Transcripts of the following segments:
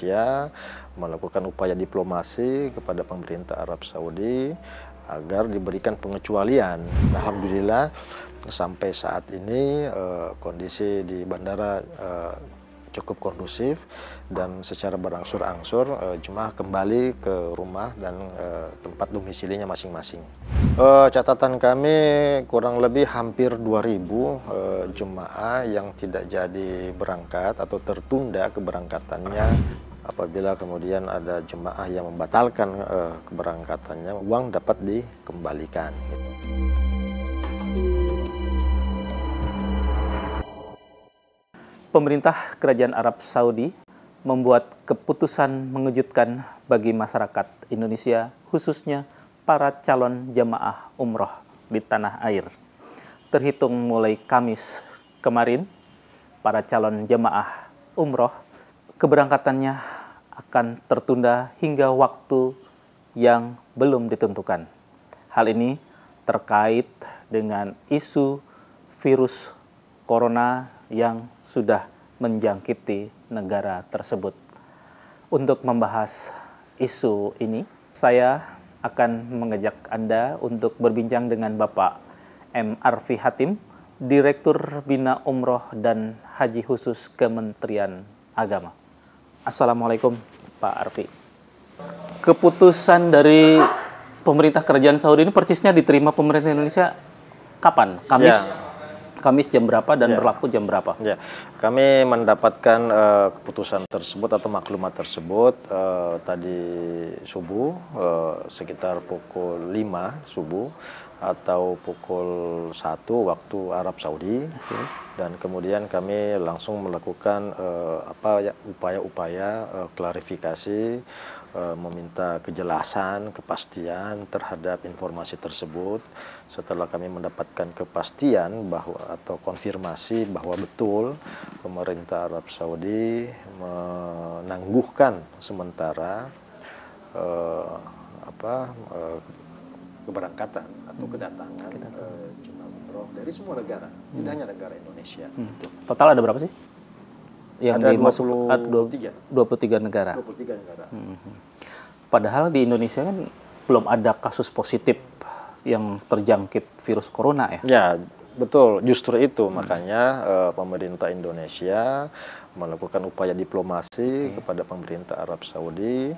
Indonesia melakukan upaya diplomasi kepada pemerintah Arab Saudi agar diberikan pengecualian. Nah, Alhamdulillah sampai saat ini uh, kondisi di bandara uh, cukup kondusif dan secara berangsur-angsur uh, jemaah kembali ke rumah dan uh, tempat domisilinya masing-masing. Uh, catatan kami kurang lebih hampir 2000 jemaah yang tidak jadi berangkat atau tertunda keberangkatannya apabila kemudian ada jemaah yang membatalkan uh, keberangkatannya uang dapat dikembalikan Pemerintah Kerajaan Arab Saudi membuat keputusan mengejutkan bagi masyarakat Indonesia khususnya para calon jemaah umroh di tanah air. Terhitung mulai Kamis kemarin, para calon jemaah umroh keberangkatannya akan tertunda hingga waktu yang belum ditentukan. Hal ini terkait dengan isu virus corona yang sudah menjangkiti negara tersebut. Untuk membahas isu ini, saya akan mengejak Anda untuk berbincang dengan Bapak M. Arfi Hatim, Direktur Bina Umroh dan Haji Khusus Kementerian Agama. Assalamualaikum Pak Arfi. Keputusan dari pemerintah kerajaan Saudi ini persisnya diterima pemerintah Indonesia kapan? Kamis. Ya. Kamis jam berapa dan ya. berlaku jam berapa? Ya. Kami mendapatkan uh, keputusan tersebut atau maklumat tersebut uh, tadi subuh uh, sekitar pukul 5 subuh atau pukul 1 waktu Arab Saudi okay. dan kemudian kami langsung melakukan uh, apa ya, upaya-upaya uh, klarifikasi uh, meminta kejelasan kepastian terhadap informasi tersebut setelah kami mendapatkan kepastian bahwa atau konfirmasi bahwa betul pemerintah Arab Saudi menangguhkan sementara uh, apa uh, keberangkatan atau hmm. kedatangan uh, jemaah umroh dari semua negara, hmm. tidak hanya negara Indonesia. Hmm. Gitu. Total ada berapa sih? Yang ada di 23. 23 negara. 23 negara. Hmm. Padahal di Indonesia kan belum ada kasus positif yang terjangkit virus corona ya. Ya, Betul, justru itu hmm. makanya uh, pemerintah Indonesia melakukan upaya diplomasi okay. Hmm. kepada pemerintah Arab Saudi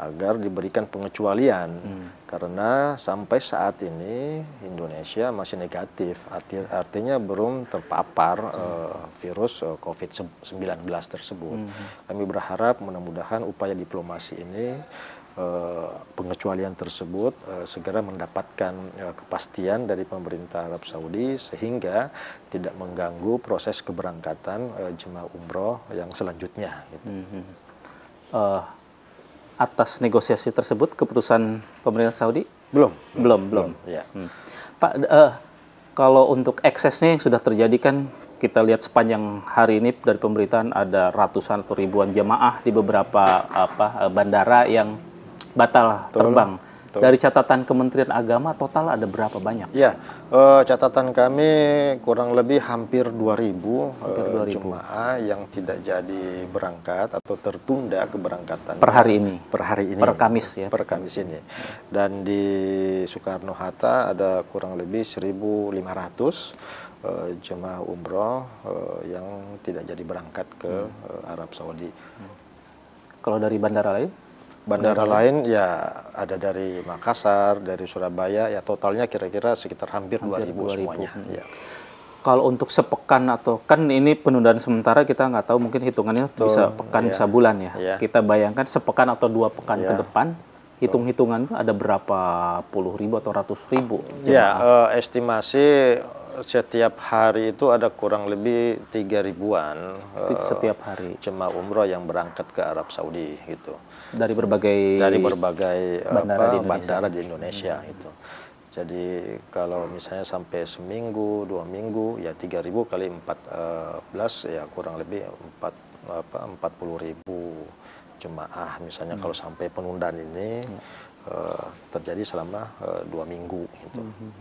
agar diberikan pengecualian hmm. karena sampai saat ini Indonesia masih negatif arti, artinya belum terpapar hmm. uh, virus uh, eh, COVID-19 tersebut. Hmm. Kami berharap mudah-mudahan upaya diplomasi ini Eh, pengecualian tersebut eh, segera mendapatkan eh, kepastian dari pemerintah Arab Saudi sehingga tidak mengganggu proses keberangkatan jemaah umroh yang selanjutnya. Gitu. Mhm. atas negosiasi tersebut keputusan pemerintah Saudi belum belum belum. belum. Ya. Hmm. Pak uh, kalau untuk eksesnya yang sudah terjadi kan kita lihat sepanjang hari ini dari pemerintahan ada ratusan atau ribuan jemaah di beberapa apa bandara yang batal terbang. Betul. Dari catatan Kementerian Agama total ada berapa banyak? Ya, uh, catatan kami kurang lebih hampir 2000, hampir eh, jemaah yang tidak jadi berangkat atau tertunda keberangkatan per hari ini. Per hari ini. Per Kamis ya. Per Kamis ini. Dan di Soekarno Hatta ada kurang lebih 1500 uh, eh, jemaah umroh uh, yang tidak jadi berangkat ke uh, Arab Saudi. Kalau dari bandara lain? Bandara lain ya ada dari Makassar, dari Surabaya, ya totalnya kira-kira sekitar hampir, hampir 2000, 2000 semuanya. Hmm. Ya. Kalau untuk sepekan atau kan ini penundaan sementara kita nggak tahu mungkin hitungannya Betul. bisa pekan iya. ya. bisa bulan ya. ya. Kita bayangkan sepekan atau dua pekan ya. ke iya. depan hitung-hitungan ada berapa puluh ribu atau ratus ribu? Iya, jemaah. Ya, uh, estimasi setiap hari itu ada kurang lebih tiga ribuan eh, setiap hari jemaah umroh yang berangkat ke Arab Saudi gitu dari berbagai dari berbagai eh, bandara apa, di Indonesia. bandara di Indonesia hmm. itu jadi kalau misalnya sampai seminggu dua minggu ya tiga ribu kali empat eh, belas ya kurang lebih empat apa empat puluh ribu jemaah misalnya hmm. kalau sampai penundaan ini hmm. uh, terjadi selama uh, dua minggu gitu. Hmm. hmm.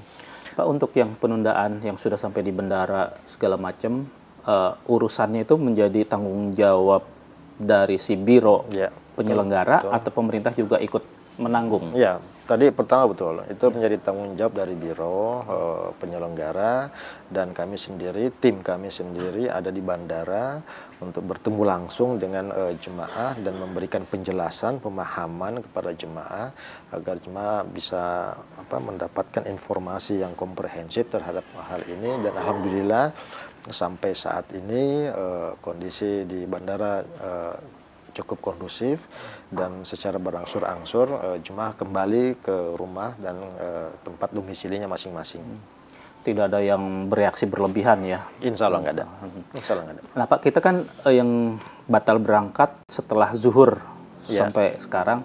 Pak untuk yang penundaan yang sudah sampai di bendara segala macam uh, eh, urusannya itu menjadi tanggung jawab dari si biro ya, penyelenggara betul. atau pemerintah juga ikut menanggung. Ya Tadi pertama betul, itu menjadi tanggung jawab dari biro e, penyelenggara dan kami sendiri, tim kami sendiri ada di bandara untuk bertemu langsung dengan e, jemaah dan memberikan penjelasan, pemahaman kepada jemaah agar jemaah bisa apa, mendapatkan informasi yang komprehensif terhadap hal ini dan alhamdulillah sampai saat ini e, kondisi di bandara e, cukup kondusif dan secara berangsur-angsur e, jemaah kembali ke rumah dan e, tempat domisilinya masing-masing. Hmm. Tidak ada yang bereaksi berlebihan ya? Insya Allah nggak ada. Insya Allah nggak ada. Nah Pak, kita kan e, yang batal berangkat setelah zuhur ya. sampai sekarang.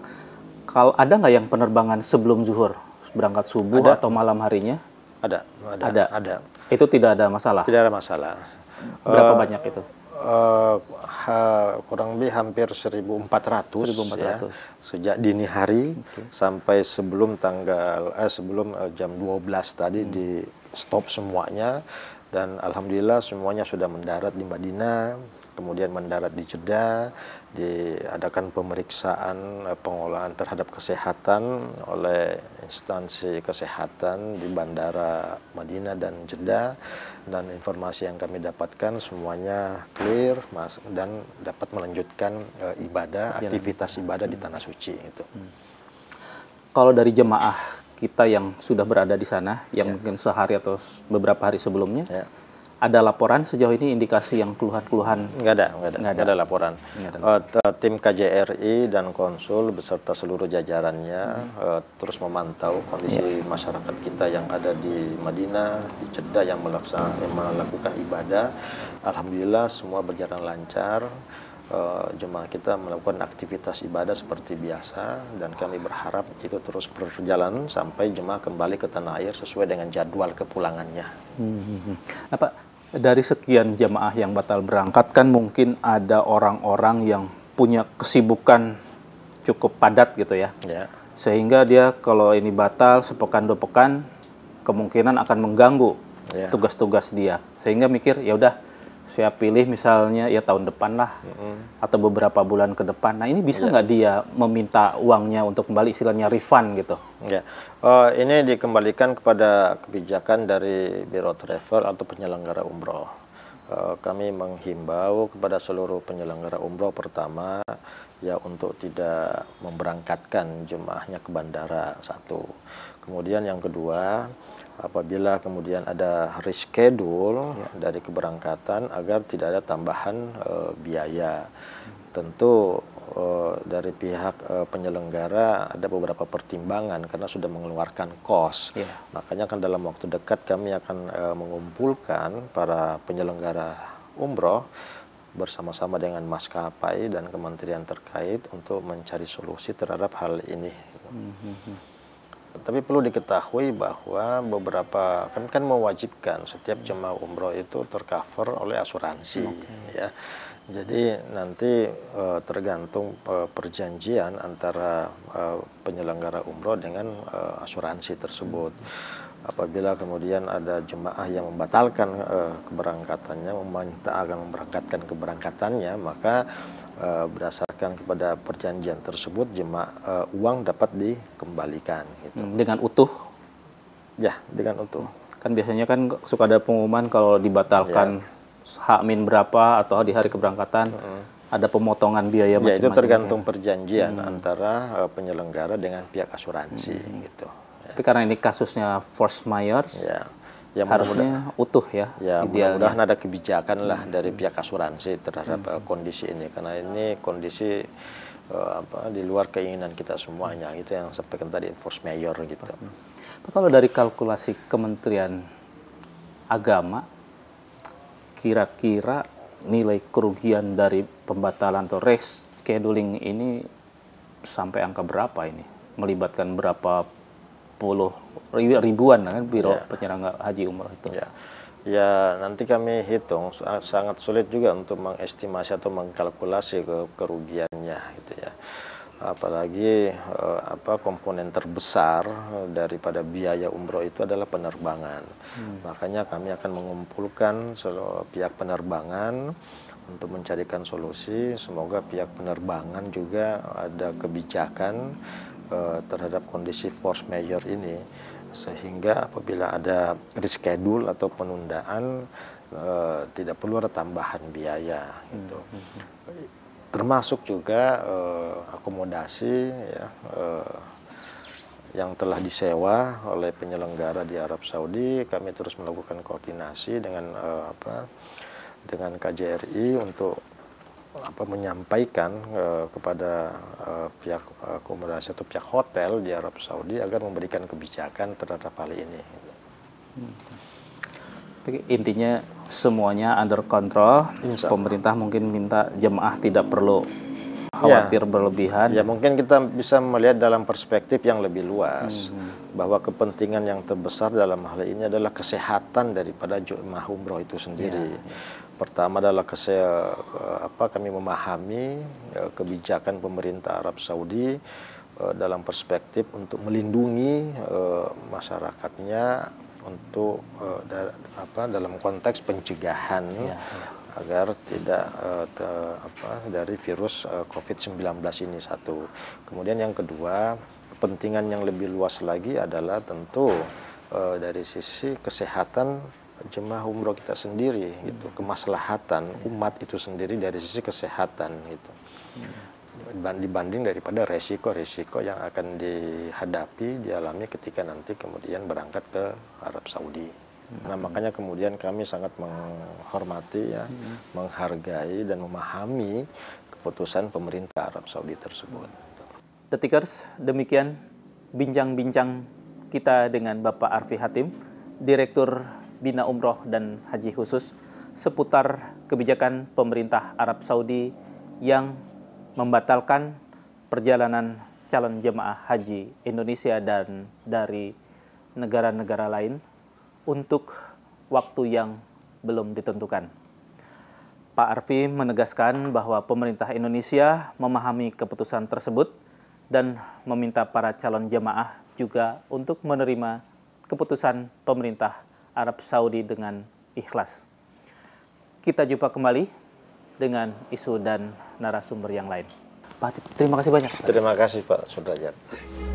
Kalau ada nggak yang penerbangan sebelum zuhur? Berangkat subuh ada. atau malam harinya? Ada. Ada. Ada. ada. Itu tidak ada masalah? Tidak ada masalah. Berapa uh, banyak itu? uh, ha, kurang lebih hampir 1.400, 1400 ya, sejak dini hari okay. sampai sebelum tanggal eh sebelum uh, jam 12 tadi hmm. di stop semuanya dan alhamdulillah semuanya sudah mendarat di Madinah kemudian mendarat di Jeddah diadakan pemeriksaan eh, pengolahan terhadap kesehatan oleh instansi kesehatan di bandara Madinah dan Jeddah dan informasi yang kami dapatkan semuanya clear dan dapat melanjutkan eh, ibadah iya, aktivitas ibadah di tanah suci itu. Hmm. Kalau dari jemaah kita yang sudah berada di sana, yang yeah. mungkin sehari atau beberapa hari sebelumnya, yeah. ada laporan sejauh ini indikasi yang keluhan-keluhan? Nggak ada, nggak ada, ada. ada laporan. ada. Uh, tim KJRI dan konsul beserta seluruh jajarannya hmm. uh, terus memantau kondisi yeah. masyarakat kita yang ada di Madinah, di Jeddah yang, yang melakukan ibadah. Alhamdulillah semua berjalan lancar. Eh, jemaah kita melakukan aktivitas ibadah seperti biasa dan kami berharap itu terus berjalan sampai jemaah kembali ke tanah air sesuai dengan jadwal kepulangannya. Hmm, hmm, hmm. Nah, Pak, dari sekian jemaah yang batal berangkat kan mungkin ada orang-orang yang punya kesibukan cukup padat gitu ya. ya. Sehingga dia kalau ini batal sepekan dua pekan kemungkinan akan mengganggu ya. tugas-tugas ya. dia. Sehingga mikir ya udah saya pilih misalnya ya tahun depan lah mm-hmm. atau beberapa bulan ke depan. Nah ini bisa iya. nggak dia meminta uangnya untuk kembali istilahnya refund gitu? Ya, yeah. Oh, uh, ini dikembalikan kepada kebijakan dari Biro Travel atau penyelenggara umroh. Uh, kami menghimbau kepada seluruh penyelenggara umroh pertama ya untuk tidak memberangkatkan jemaahnya ke bandara satu. Kemudian yang kedua apabila kemudian ada reschedule ya. dari keberangkatan agar tidak ada tambahan e, biaya. Tentu e, dari pihak e, penyelenggara ada beberapa pertimbangan karena sudah mengeluarkan kos. Ya. Makanya kan dalam waktu dekat kami akan e, mengumpulkan para penyelenggara umroh bersama-sama dengan maskapai dan kementerian terkait untuk mencari solusi terhadap hal ini. Mm -hmm. hmm, hmm. Tapi perlu diketahui bahwa beberapa kami kan mewajibkan setiap jemaah umroh itu tercover oleh asuransi okay. ya. Jadi nanti e, tergantung e, perjanjian antara e, penyelenggara umroh dengan e, asuransi tersebut. Hmm. Apabila kemudian ada jemaah yang membatalkan e, keberangkatannya, meminta akan memberangkatkan keberangkatannya, maka Eh, berdasarkan kepada perjanjian tersebut jemaah eh, uang dapat dikembalikan gitu. Hmm, dengan utuh ya dengan utuh kan biasanya kan suka ada pengumuman kalau dibatalkan ya. min berapa atau di hari keberangkatan hmm. ada pemotongan biaya ya, macam-macam itu tergantung ya. perjanjian hmm. antara uh, penyelenggara dengan pihak asuransi hmm. gitu ya. tapi karena ini kasusnya force mayor ya ya, harusnya utuh ya. Ya mudah-mudahan ada kebijakan lah dari pihak asuransi terhadap hmm. kondisi ini karena ini kondisi uh, apa di luar keinginan kita semuanya itu yang sampaikan tadi force mayor gitu. Hmm. Kalau dari kalkulasi Kementerian Agama kira-kira nilai kerugian dari pembatalan atau rescheduling ini sampai angka berapa ini? Melibatkan berapa puluh ribuan kan biro ya. penyerang haji umroh itu. ya Ya nanti kami hitung sangat sulit juga untuk mengestimasi atau mengkalkulasi ke kerugiannya gitu ya. Apalagi eh, apa komponen terbesar eh, daripada biaya umroh itu adalah penerbangan. Hmm. Makanya kami akan mengumpulkan seluruh pihak penerbangan untuk mencarikan solusi. Semoga pihak penerbangan juga ada kebijakan eh, terhadap kondisi force major ini sehingga apabila ada reschedule atau penundaan e, tidak perlu ada tambahan biaya gitu. Hmm. hmm, hmm. Termasuk juga e, akomodasi ya e, yang telah disewa oleh penyelenggara di Arab Saudi, kami terus melakukan koordinasi dengan e, apa dengan KJRI untuk apa menyampaikan uh, kepada uh, pihak eh, komersial atau pihak hotel di Arab Saudi agar memberikan kebijakan terhadap hal ini. intinya semuanya under control. Insya Pemerintah mungkin minta jemaah tidak perlu khawatir ya. berlebihan. Ya mungkin kita bisa melihat dalam perspektif yang lebih luas hmm. bahwa kepentingan yang terbesar dalam hal ini adalah kesehatan daripada jemaah umroh itu sendiri. Ya. Pertama adalah saya apa kami memahami ya, kebijakan pemerintah Arab Saudi eh, dalam perspektif untuk melindungi eh, masyarakatnya untuk eh, apa dalam konteks pencegahan ya, ya. agar tidak te, apa dari virus COVID-19 ini satu. Kemudian yang kedua, kepentingan yang lebih luas lagi adalah tentu dari sisi kesehatan jemaah umroh kita sendiri gitu kemaslahatan umat itu sendiri dari sisi kesehatan gitu dibanding daripada resiko-resiko yang akan dihadapi dialami ketika nanti kemudian berangkat ke Arab Saudi. Nah makanya kemudian kami sangat menghormati ya, menghargai dan memahami keputusan pemerintah Arab Saudi tersebut. Detikers, demikian bincang-bincang kita dengan Bapak Arfi Hatim, Direktur Bina Umroh dan Haji khusus seputar kebijakan pemerintah Arab Saudi yang membatalkan perjalanan calon jemaah haji Indonesia dan dari negara-negara lain untuk waktu yang belum ditentukan. Pak Arfi menegaskan bahwa pemerintah Indonesia memahami keputusan tersebut dan meminta para calon jemaah juga untuk menerima keputusan pemerintah Arab Saudi dengan ikhlas. Kita jumpa kembali dengan isu dan narasumber yang lain. Pak, terima kasih banyak. Terima kasih Pak Sudrajat.